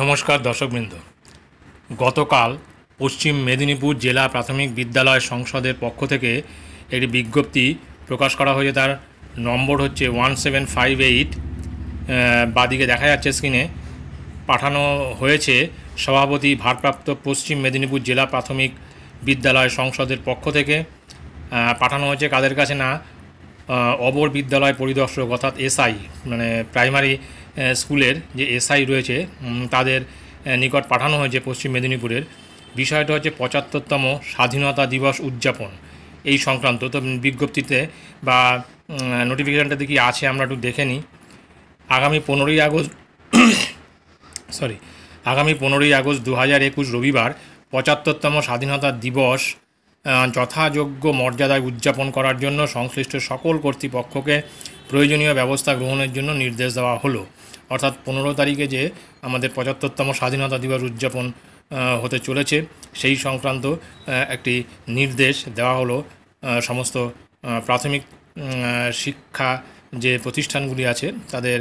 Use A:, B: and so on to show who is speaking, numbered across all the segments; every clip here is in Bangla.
A: নমস্কার দর্শকবৃন্দ গতকাল পশ্চিম মেদিনীপুর জেলা প্রাথমিক বিদ্যালয় সংসদের পক্ষ থেকে একটি বিজ্ঞপ্তি প্রকাশ করা হয়েছে তার নম্বর হচ্ছে ওয়ান সেভেন ফাইভ এইট বাদিকে দেখা যাচ্ছে স্ক্রিনে পাঠানো হয়েছে সভাপতি ভারপ্রাপ্ত পশ্চিম মেদিনীপুর জেলা প্রাথমিক বিদ্যালয় সংসদের পক্ষ থেকে পাঠানো হয়েছে কাদের কাছে না অবর বিদ্যালয় পরিদর্শক অর্থাৎ এসআই মানে প্রাইমারি স্কুলের যে এসআই রয়েছে তাদের নিকট পাঠানো হয়েছে পশ্চিম মেদিনীপুরের বিষয়টা হচ্ছে পঁচাত্তরতম স্বাধীনতা দিবস উদযাপন এই সংক্রান্ত তো বিজ্ঞপ্তিতে বা নোটিফিকেশানটাতে কি আছে আমরা একটু দেখে নিই আগামী পনেরোই আগস্ট সরি আগামী পনেরোই আগস্ট দু হাজার একুশ রবিবার পঁচাত্তরতম স্বাধীনতা দিবস যথাযোগ্য মর্যাদায় উদযাপন করার জন্য সংশ্লিষ্ট সকল কর্তৃপক্ষকে প্রয়োজনীয় ব্যবস্থা গ্রহণের জন্য নির্দেশ দেওয়া হলো অর্থাৎ পনেরো তারিখে যে আমাদের পঁচাত্তরতম স্বাধীনতা দিবস উদযাপন হতে চলেছে সেই সংক্রান্ত একটি নির্দেশ দেওয়া হলো সমস্ত প্রাথমিক শিক্ষা যে প্রতিষ্ঠানগুলি আছে তাদের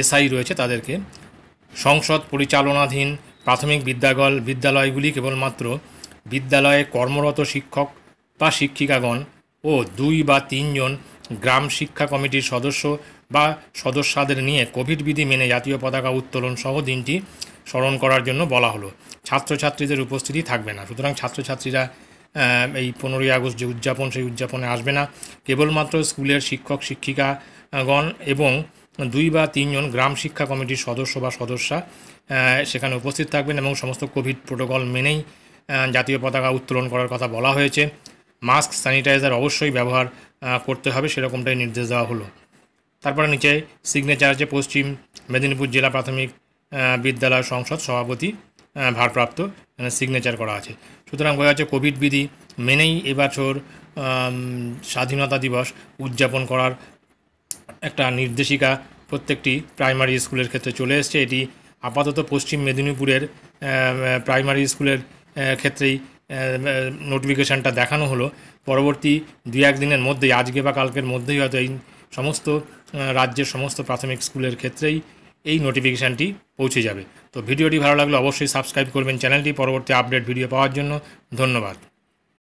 A: এসআই রয়েছে তাদেরকে সংসদ পরিচালনাধীন প্রাথমিক বিদ্যাগল বিদ্যালয়গুলি কেবলমাত্র বিদ্যালয়ে কর্মরত শিক্ষক বা শিক্ষিকাগণ ও দুই বা তিনজন গ্রাম শিক্ষা কমিটির সদস্য বা সদস্যদের নিয়ে কোভিড বিধি মেনে জাতীয় পতাকা উত্তোলন সহ দিনটি স্মরণ করার জন্য বলা হলো ছাত্রছাত্রীদের উপস্থিতি থাকবে না সুতরাং ছাত্রছাত্রীরা এই পনেরোই আগস্ট যে উদযাপন সেই উদযাপনে আসবে না কেবলমাত্র স্কুলের শিক্ষক শিক্ষিকাগণ এবং দুই বা তিনজন গ্রাম শিক্ষা কমিটির সদস্য বা সদস্যা সেখানে উপস্থিত থাকবেন এবং সমস্ত কোভিড প্রোটোকল মেনেই জাতীয় পতাকা উত্তোলন করার কথা বলা হয়েছে মাস্ক স্যানিটাইজার অবশ্যই ব্যবহার করতে হবে সেরকমটাই নির্দেশ দেওয়া হলো তারপরে নিচে সিগনেচার যে পশ্চিম মেদিনীপুর জেলা প্রাথমিক বিদ্যালয় সংসদ সভাপতি ভারপ্রাপ্ত সিগনেচার মানে করা আছে সুতরাং বোঝা যাচ্ছে কোভিড বিধি মেনেই এবছর স্বাধীনতা দিবস উদযাপন করার একটা নির্দেশিকা প্রত্যেকটি প্রাইমারি স্কুলের ক্ষেত্রে চলে এসছে এটি আপাতত পশ্চিম মেদিনীপুরের প্রাইমারি স্কুলের ক্ষেত্রেই নোটিফিকেশানটা দেখানো হলো পরবর্তী দু একদিনের মধ্যেই আজকে বা কালকের মধ্যেই হয়তো এই সমস্ত রাজ্যের সমস্ত প্রাথমিক স্কুলের ক্ষেত্রেই এই নোটিফিকেশানটি পৌঁছে যাবে তো ভিডিওটি ভালো লাগলে অবশ্যই সাবস্ক্রাইব করবেন চ্যানেলটি পরবর্তী আপডেট ভিডিও পাওয়ার জন্য ধন্যবাদ